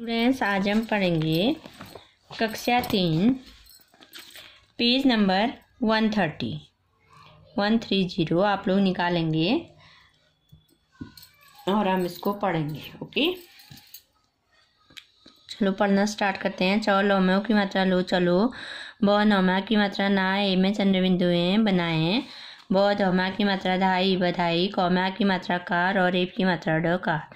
students आज हम पढ़ेंगे कक्षा तीन page number one thirty one three zero आप लोग निकालेंगे और हम इसको पढ़ेंगे ओके चलो पढ़ना स्टार्ट करते हैं चौ लौमों की मात्रा लो चलो ब नौमा की मात्रा ना ए में चंद्र बिंदुएं बनाएं ब धोमा की मात्रा धाई बधाई कौमा की मात्रा कार और एप की मात्रा ड कार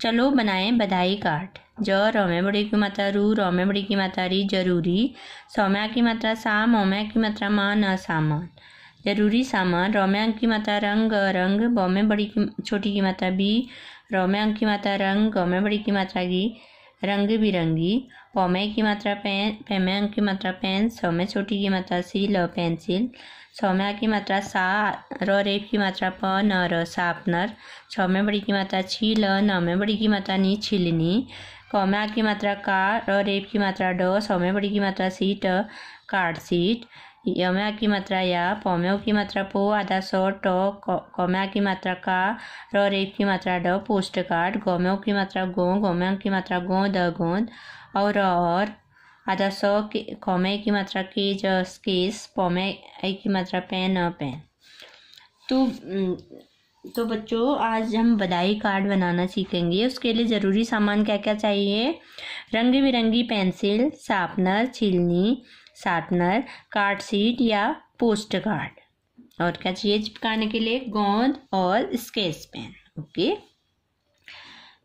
चलो बनाएं बधाई कार्ड ज बड़ी की मात्रा रू बड़ी की मात्रा री जरूरी सौम्या की मात्रा साम औम्या की मात्रा मा न सामान जरूरी सामान रौम्यांक की मात्रा रंग रंग बौम्या बड़ी की छोटी की मात्रा बी रौम्यांक की मात्रा रंग गौम्या बड़ी की मात्रा गी रंग बिरंगी पौम्या की मात्रा पेन पैम्यांक की मात्रा पेन सौम्या छोटी की मात्रा सी ल पेंसिल सौम्या की मात्रा सा र रेप की मात्रा प न र सापनर सौम्या बड़ी की मात्रा छी ल नौम्या बड़ी की मात्रा नी छिलनी कौमा की मात्रा कार और रेप की मात्रा ड सौम्य बड़ी की मात्रा सीट कार्ड सीट यम्या की मात्रा या पौम्यो की मात्रा पो आधा सौ ट कौम्या की मात्रा का र रेप की मात्रा ड पोस्ट कार्ड गौम्यो की मात्रा गो गौम्या की मात्रा गो द गोंद और और आधा सौ कौमे की मात्रा के जस स्केस पौमे की मात्रा पेन पेन तो तो बच्चों आज हम बधाई कार्ड बनाना सीखेंगे उसके लिए ज़रूरी सामान क्या क्या चाहिए रंग बिरंगी पेंसिल शार्पनर छिलनी शार्पनर कार्ड सीट या पोस्ट कार्ड और क्या चाहिए चिपकाने के लिए गोंद और स्केच पेन ओके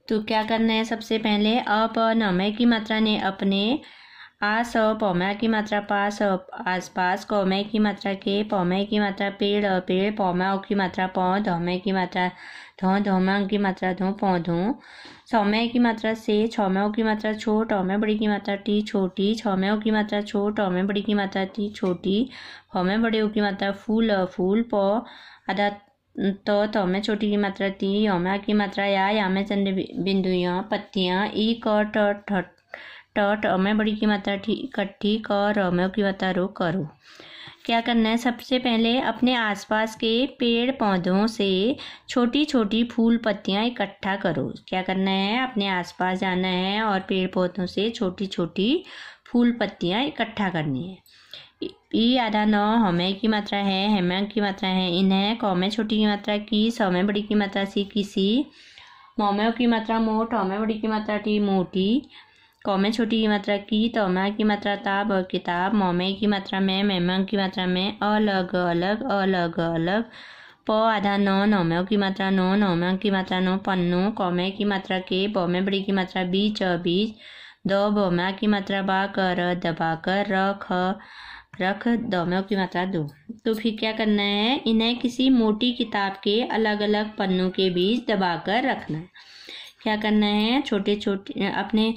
तो क्या करना है सबसे पहले नमय की मात्रा ने अपने आस और पौमे की मात्रा पास आस आसपास कौमे की मात्रा के पौमे की मात्रा पेड़ और पेड़ की मात्रा पौ धौमे की मात्रा धौ धौमा की मात्रा धो पौधो सौम्य की मात्रा से छमे की मात्रा छोट औम्य बड़ी की मात्रा टी छोटी छौम्यों की मात्रा छोट औम्य बड़ी की मात्रा टी छोटी हौम्य बड़े की मात्रा फूल फूल पौ आधा तो तोमे छोटी की मात्रा ती यौमा की मात्रा या यामे चंद बिंदुया पत्तियाँ ई क ट टॉट ट बड़ी की मात्रा इकट्ठी कर र की मात्रा रो करो क्या करना है सबसे पहले अपने आसपास के पेड़ पौधों से छोटी छोटी फूल पत्तियां इकट्ठा करो क्या करना है अपने आसपास जाना है और पेड़ पौधों से छोटी छोटी फूल पत्तियां इकट्ठा करनी है ई आधा नौ हमें की मात्रा है हेमा की मात्रा है इन्हें कौ में छोटी की मात्रा की सौ में बड़ी की मात्रा सी किसी मोमे की मात्रा मोट हमें बड़ी की मात्रा टी मोटी कौमे छोटी की मात्रा की तोमा की मात्रा ताब और किताब मोमे की मात्रा में मेमा की मात्रा में अलग अलग अलग अलग प आधा नौ नौमे की मात्रा नौ नौमा की मात्रा नौ पन्नु कौमे की मात्रा के बौमे बड़ी की मात्रा बीच बीच दो बोमा की मात्रा बा कर कर रख रख दोमे की मात्रा दो तो फिर क्या करना है इन्हें किसी मोटी किताब के अलग अलग पन्नों के बीच दबाकर रखना है क्या करना है छोटे छोटे अपने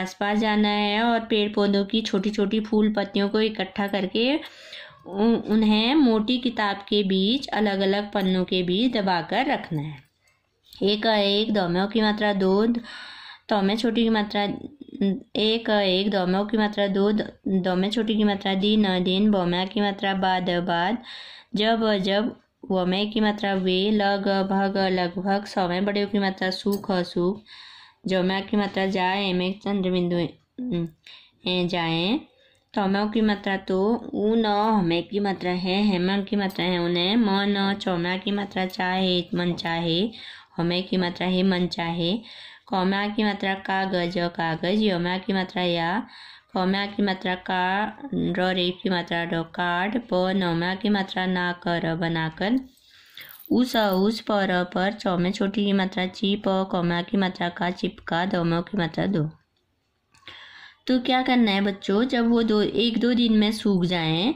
आसपास जाना है और पेड़ पौधों की छोटी छोटी फूल पत्तियों को इकट्ठा करके उन्हें मोटी किताब के बीच अलग अलग पन्नों के बीच दबाकर रखना है एक एक दौमों की मात्रा दो तौमे छोटी की मात्रा एक एक दौमों की मात्रा दो दोमे छोटी की मात्रा दी न दिन बौमा की मात्रा बाद बाद जब जब व की मात्रा वे लग भग लगभग सवें बड़े की मात्रा सुख असुख जमा की मात्रा जाए एम एक चंद्र बिंदु जाए तो की मात्रा तो ऊ न हमें की मात्रा है हेमा की मात्रा है उन्हें न चौमा की मात्रा चाहे मन चाहे हमें की मात्रा है मन चाहे कौम्या की मात्रा कागज और कागज योमा की मात्रा या कौम्या की मात्रा का रो रेप की मात्रा डो कार्ड प नौम्या की मात्रा ना कर बनाकर उस उस पर पर चौमे छोटी की मात्रा ची प कौम्या की मात्रा का चिपका दौमो की मात्रा दो तो क्या करना है बच्चों जब वो दो एक दो दिन में सूख जाएं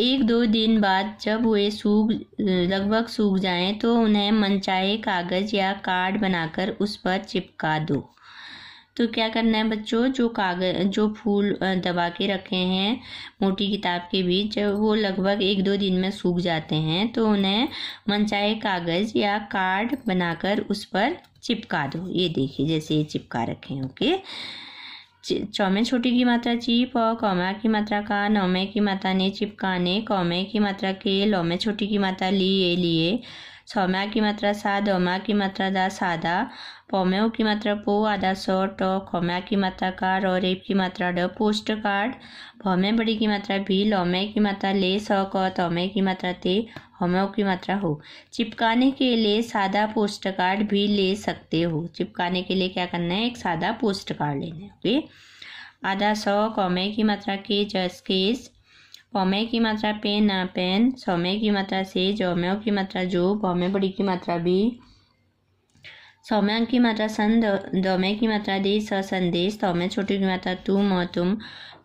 एक दो दिन बाद जब वे सूख लगभग सूख जाएं तो उन्हें मनचाहे कागज़ या कार्ड बनाकर उस पर चिपका दो तो क्या करना है बच्चों जो कागज जो फूल दबा के रखे हैं मोटी किताब के बीच जब वो लगभग एक दो दिन में सूख जाते हैं तो उन्हें मनचाहे कागज़ या कार्ड बनाकर उस पर चिपका दो ये देखिए जैसे ये चिपका रखें ओके ओके चौमे में छोटी की मात्रा चिप और कौमा की मात्रा का नौमे की मात्रा ने चिपकाने कौमे की मात्रा के लौमे छोटी की मात्रा लिए लिए सौम्या की मात्रा सा दौमा की मात्रा दा सादा पोमेओ की मात्रा पो आधा सौ ट खोम्या की मात्रा कार और रेप की मात्रा ड पोस्ट कार्ड भमे बड़ी की मात्रा भी लोमे की मात्रा ले सौ क तोमे की मात्रा ते हमे की मात्रा हो चिपकाने के लिए सादा पोस्ट कार्ड भी ले सकते हो चिपकाने के लिए क्या करना है एक सादा पोस्ट कार्ड लेना है ओके आधा सौ कमे की मात्रा के जस केस पौमे की मात्रा पे ना पेन समय की मात्रा से जमे की मात्रा जो भमे बड़ी की मात्रा भी सौम्य अंक की मात्रा सन दौमे की मात्रा दे स संदेश तौमे छोटी की मात्रा तू म तुम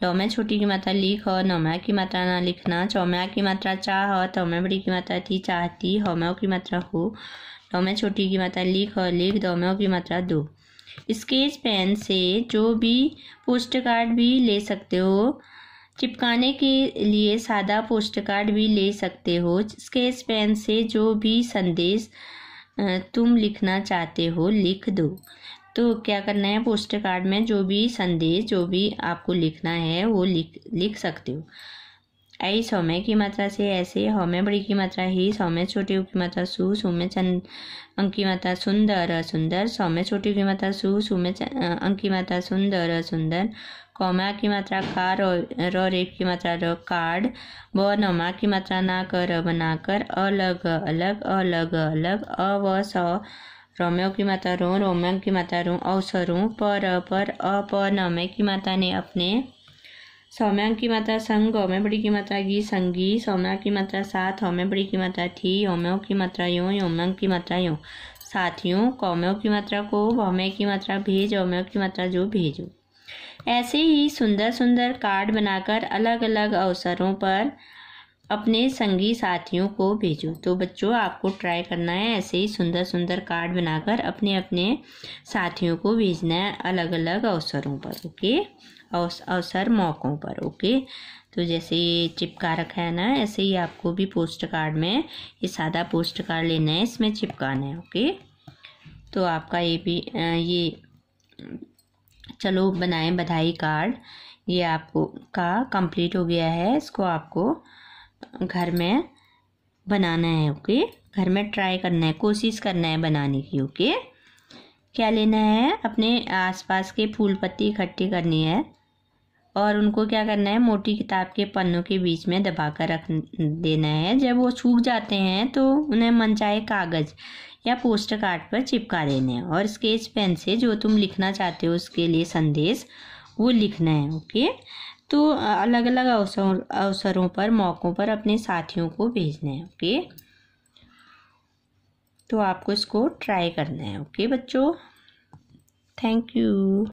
डौमे छोटी की मात्रा लिख हो नौम्या की मात्रा ना लिखना चौम्या की मात्रा चाह तौमे बड़ी की मात्रा थी चाहती हौम्यो की मात्रा हो डौमे छोटी की मात्रा लिख और लिख डौम्यो की मात्रा दो स्केच पेन से जो भी पोस्ट कार्ड भी ले सकते हो चिपकाने के लिए सादा पोस्ट कार्ड भी ले सकते हो स्केच पेन से जो भी संदेश तुम लिखना चाहते हो लिख दो तो क्या करना है पोस्टर कार्ड में जो भी संदेश जो भी आपको लिखना है वो लिख लिख सकते हो ऐ सौम्य की मात्रा से ऐसे हौ में बड़ी की मात्रा ही सौम्य छोटी की मात्रा सु सु में चंद अंक की मात्रा सुंदर सुंदर सौम्य छोटी की मात्रा सु सु में अंक की मात्रा सुंदर सुंदर कौमा की मात्रा का रो रेप की मात्रा र कार्ड व नमा की मात्रा ना कर बनाकर अलग अलग अलग अलग अ व स रोम्यो की माता रो रोम्यो की माता रो अवसरों पर पर अप नमे की माता ने अपने सौम्या की मात्रा संग बड़ी की मात्रा गी संगी सौम्या की मात्रा सात बड़ी की मात्रा थी होम्यो की मात्रा यूँ योमंग की मात्रा यूँ साथियों कौम्यो की मात्रा को होम्य की मात्रा भेज होम्यो की मात्रा जो भेजो ऐसे ही सुंदर सुंदर कार्ड बनाकर अलग अलग अवसरों पर अपने संगी साथियों को भेजो तो बच्चों आपको ट्राई करना है ऐसे ही सुंदर सुंदर कार्ड बनाकर अपने अपने साथियों को भेजना है अलग अलग अवसरों पर ओके अवसर मौक़ों पर ओके तो जैसे ये चिपका रखा है ना ऐसे ही आपको भी पोस्ट कार्ड में ये सादा पोस्ट कार्ड लेना है इसमें चिपकाना है ओके तो आपका ये भी ये चलो बनाएं बधाई कार्ड ये आपको का कंप्लीट हो गया है इसको आपको घर में बनाना है ओके घर में ट्राई करना है कोशिश करना है बनाने की ओके क्या लेना है अपने आसपास के फूल पत्ती इकट्ठी करनी है और उनको क्या करना है मोटी किताब के पन्नों के बीच में दबा कर रख देना है जब वो सूख जाते हैं तो उन्हें मनचाहे कागज़ या पोस्टर कार्ड पर चिपका देने हैं और स्केच पेन से जो तुम लिखना चाहते हो उसके लिए संदेश वो लिखना है ओके तो अलग अलग अवसर अवसरों पर मौक़ों पर अपने साथियों को भेजना है ओके तो आपको इसको ट्राई करना है ओके बच्चों थैंक यू